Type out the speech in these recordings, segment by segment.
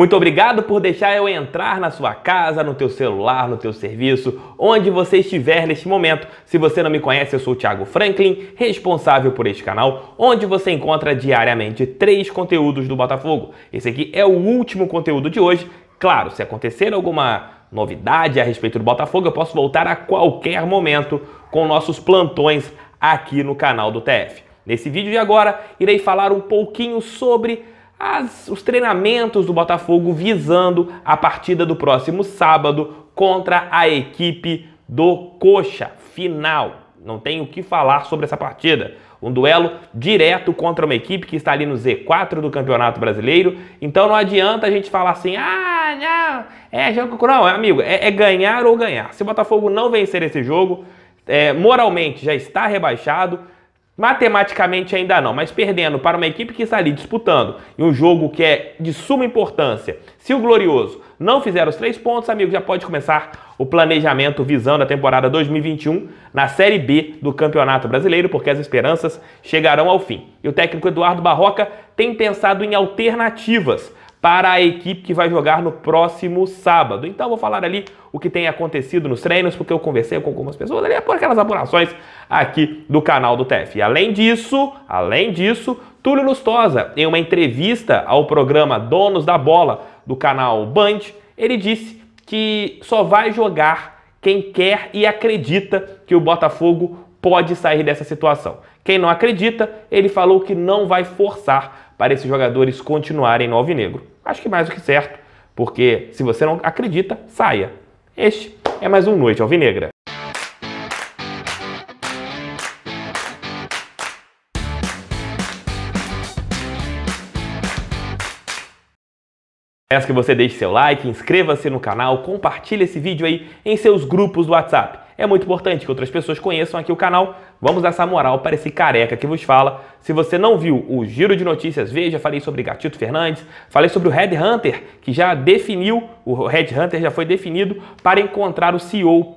Muito obrigado por deixar eu entrar na sua casa, no teu celular, no teu serviço, onde você estiver neste momento. Se você não me conhece, eu sou o Thiago Franklin, responsável por este canal, onde você encontra diariamente três conteúdos do Botafogo. Esse aqui é o último conteúdo de hoje. Claro, se acontecer alguma novidade a respeito do Botafogo, eu posso voltar a qualquer momento com nossos plantões aqui no canal do TF. Nesse vídeo de agora, irei falar um pouquinho sobre as, os treinamentos do Botafogo visando a partida do próximo sábado contra a equipe do Coxa. Final. Não tem o que falar sobre essa partida. Um duelo direto contra uma equipe que está ali no Z4 do Campeonato Brasileiro. Então não adianta a gente falar assim, ah, não, é jogo. Não, amigo, é, é ganhar ou ganhar. Se o Botafogo não vencer esse jogo, é, moralmente já está rebaixado Matematicamente ainda não, mas perdendo para uma equipe que está ali disputando em um jogo que é de suma importância. Se o Glorioso não fizer os três pontos, amigo, já pode começar o planejamento visando a temporada 2021 na Série B do Campeonato Brasileiro, porque as esperanças chegarão ao fim. E o técnico Eduardo Barroca tem pensado em alternativas para a equipe que vai jogar no próximo sábado. Então vou falar ali o que tem acontecido nos treinos, porque eu conversei com algumas pessoas ali é por aquelas apurações aqui do canal do TF. E além disso, além disso, Túlio Lustosa, em uma entrevista ao programa Donos da Bola do canal Band, ele disse que só vai jogar quem quer e acredita que o Botafogo pode sair dessa situação. Quem não acredita, ele falou que não vai forçar para esses jogadores continuarem no Alvinegro. Acho que mais do que certo, porque se você não acredita, saia. Este é mais um Noite Alvinegra. Peço que você deixe seu like, inscreva-se no canal, compartilhe esse vídeo aí em seus grupos do WhatsApp é muito importante que outras pessoas conheçam aqui o canal. Vamos dar essa moral para esse careca que vos fala. Se você não viu o giro de notícias, veja, falei sobre Gatito Fernandes, falei sobre o Red Hunter, que já definiu, o Red Hunter já foi definido para encontrar o CEO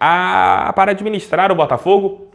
a, para administrar o Botafogo.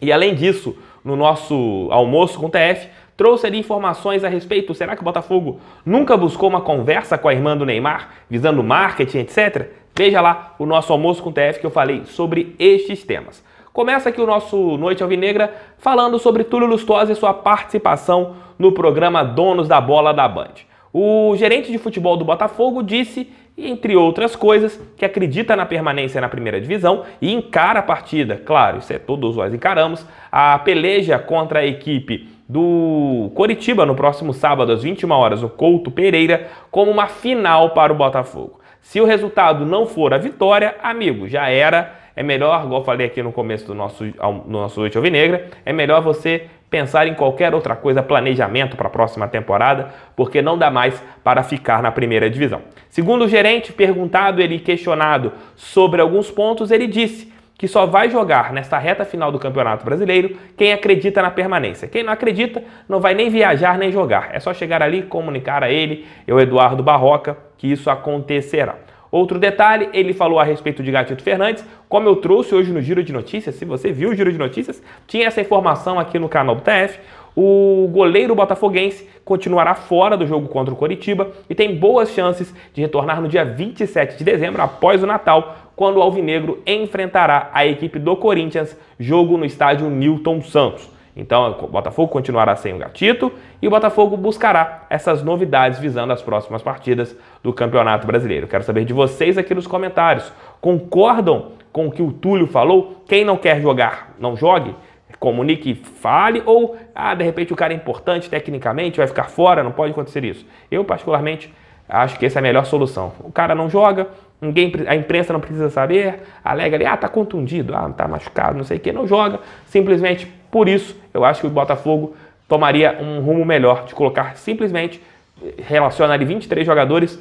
E além disso, no nosso almoço com o TF, trouxe ali informações a respeito. Será que o Botafogo nunca buscou uma conversa com a irmã do Neymar, visando marketing, etc? Veja lá o nosso almoço com TF que eu falei sobre estes temas. Começa aqui o nosso Noite Alvinegra falando sobre Túlio Lustosa e sua participação no programa Donos da Bola da Band. O gerente de futebol do Botafogo disse, entre outras coisas, que acredita na permanência na primeira divisão e encara a partida, claro, isso é todos nós encaramos, a peleja contra a equipe do Coritiba no próximo sábado às 21 horas, o Couto Pereira, como uma final para o Botafogo. Se o resultado não for a vitória, amigo, já era. É melhor, igual eu falei aqui no começo do nosso, do nosso Noite Alvinegra, é melhor você pensar em qualquer outra coisa, planejamento para a próxima temporada, porque não dá mais para ficar na primeira divisão. Segundo o gerente, perguntado ele questionado sobre alguns pontos, ele disse que só vai jogar nesta reta final do Campeonato Brasileiro quem acredita na permanência. Quem não acredita não vai nem viajar nem jogar. É só chegar ali e comunicar a ele, eu, Eduardo Barroca, que isso acontecerá. Outro detalhe, ele falou a respeito de Gatito Fernandes, como eu trouxe hoje no Giro de Notícias, se você viu o Giro de Notícias, tinha essa informação aqui no canal do TF. O goleiro botafoguense continuará fora do jogo contra o Coritiba e tem boas chances de retornar no dia 27 de dezembro, após o Natal, quando o Alvinegro enfrentará a equipe do Corinthians, jogo no estádio Newton Santos. Então, o Botafogo continuará sem o Gatito e o Botafogo buscará essas novidades visando as próximas partidas do Campeonato Brasileiro. Quero saber de vocês aqui nos comentários. Concordam com o que o Túlio falou? Quem não quer jogar, não jogue? comunique, fale, ou ah, de repente o cara é importante tecnicamente, vai ficar fora, não pode acontecer isso. Eu, particularmente, acho que essa é a melhor solução. O cara não joga, ninguém, a imprensa não precisa saber, alega ali, ah, tá contundido, ah, tá machucado, não sei o que, não joga. Simplesmente por isso, eu acho que o Botafogo tomaria um rumo melhor de colocar simplesmente eh, relaciona ali 23 jogadores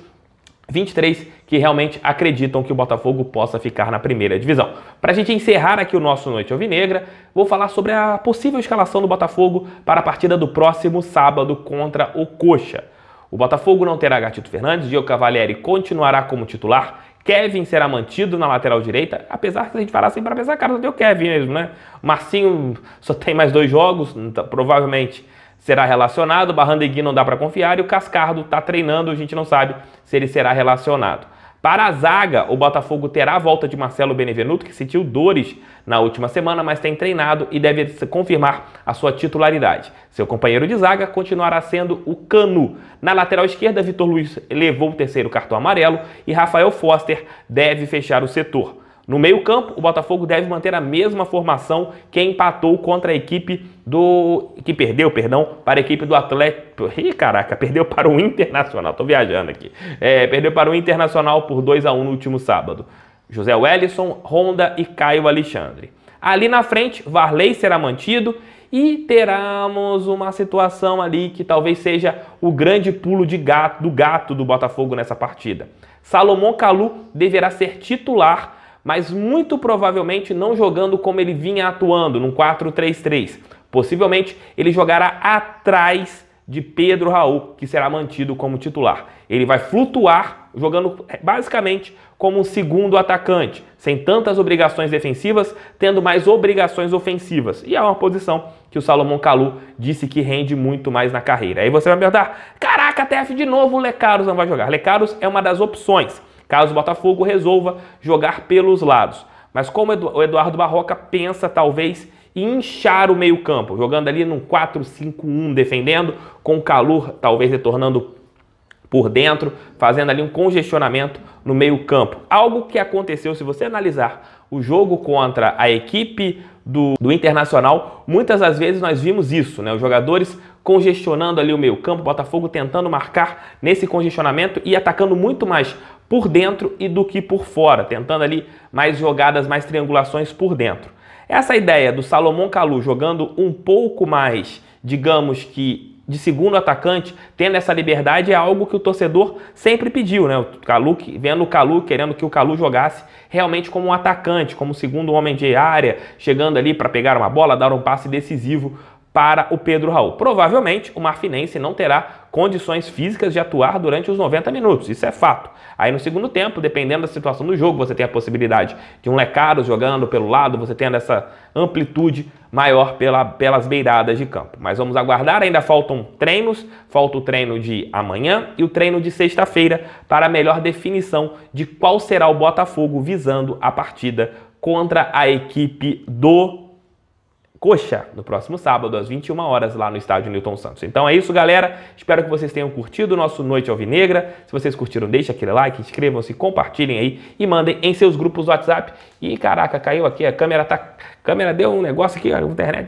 23 que realmente acreditam que o Botafogo possa ficar na primeira divisão. Para a gente encerrar aqui o nosso Noite Alvinegra, vou falar sobre a possível escalação do Botafogo para a partida do próximo sábado contra o Coxa. O Botafogo não terá Gatito Fernandes, Diego Cavalieri continuará como titular, Kevin será mantido na lateral direita, apesar que a gente falar assim para pensar, cara, deu Kevin mesmo, né? O Marcinho só tem mais dois jogos, então, provavelmente será relacionado, Barrandegui não dá para confiar e o Cascardo está treinando, a gente não sabe se ele será relacionado. Para a zaga, o Botafogo terá a volta de Marcelo Benevenuto, que sentiu dores na última semana, mas tem treinado e deve confirmar a sua titularidade. Seu companheiro de zaga continuará sendo o Canu. Na lateral esquerda, Vitor Luiz levou o terceiro cartão amarelo e Rafael Foster deve fechar o setor. No meio-campo, o Botafogo deve manter a mesma formação que empatou contra a equipe do. que perdeu, perdão, para a equipe do Atlético. Ih, caraca, perdeu para o Internacional, tô viajando aqui. É, perdeu para o Internacional por 2 a 1 no último sábado. José Wellison, Honda e Caio Alexandre. Ali na frente, Varley será mantido e teremos uma situação ali que talvez seja o grande pulo de gato, do gato do Botafogo nessa partida. Salomão Calu deverá ser titular mas muito provavelmente não jogando como ele vinha atuando, num 4-3-3. Possivelmente ele jogará atrás de Pedro Raul, que será mantido como titular. Ele vai flutuar jogando eh, basicamente como um segundo atacante, sem tantas obrigações defensivas, tendo mais obrigações ofensivas. E é uma posição que o Salomão Calu disse que rende muito mais na carreira. Aí você vai me perguntar: "Caraca, TF de novo, Lecaros não vai jogar". Lecaros é uma das opções caso o Botafogo resolva jogar pelos lados. Mas como o Eduardo Barroca pensa, talvez, inchar o meio-campo, jogando ali num 4-5-1, defendendo, com calor, talvez retornando por dentro, fazendo ali um congestionamento no meio-campo. Algo que aconteceu, se você analisar o jogo contra a equipe do, do Internacional, muitas das vezes nós vimos isso, né? Os jogadores congestionando ali o meio campo, Botafogo tentando marcar nesse congestionamento e atacando muito mais por dentro e do que por fora, tentando ali mais jogadas, mais triangulações por dentro. Essa é ideia do Salomão Calu jogando um pouco mais, digamos que de segundo atacante, tendo essa liberdade é algo que o torcedor sempre pediu, né? O Calu, vendo o Calu, querendo que o Calu jogasse realmente como um atacante, como segundo homem de área, chegando ali para pegar uma bola, dar um passe decisivo para o Pedro Raul. Provavelmente o Marfinense não terá condições físicas de atuar durante os 90 minutos, isso é fato. Aí no segundo tempo, dependendo da situação do jogo, você tem a possibilidade de um Lecaro jogando pelo lado, você tendo essa amplitude maior pela, pelas beiradas de campo. Mas vamos aguardar, ainda faltam treinos, falta o treino de amanhã e o treino de sexta-feira para a melhor definição de qual será o Botafogo visando a partida contra a equipe do Coxa no próximo sábado, às 21 horas, lá no estádio Newton Santos. Então é isso, galera. Espero que vocês tenham curtido o nosso Noite Alvinegra. Se vocês curtiram, deixa aquele like, inscrevam-se, compartilhem aí e mandem em seus grupos do WhatsApp. E caraca, caiu aqui, a câmera tá. A câmera deu um negócio aqui, a internet,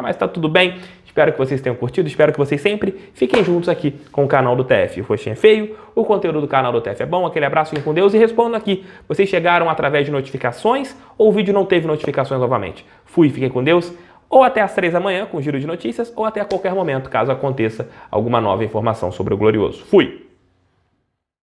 mas tá tudo bem. Espero que vocês tenham curtido, espero que vocês sempre fiquem juntos aqui com o canal do TF. O Roxinha é feio, o conteúdo do canal do TF é bom. Aquele abraço, fiquem com Deus e respondam aqui. Vocês chegaram através de notificações ou o vídeo não teve notificações novamente? Fui, fiquem com Deus. Ou até às três da manhã com o giro de notícias, ou até a qualquer momento, caso aconteça alguma nova informação sobre o Glorioso. Fui!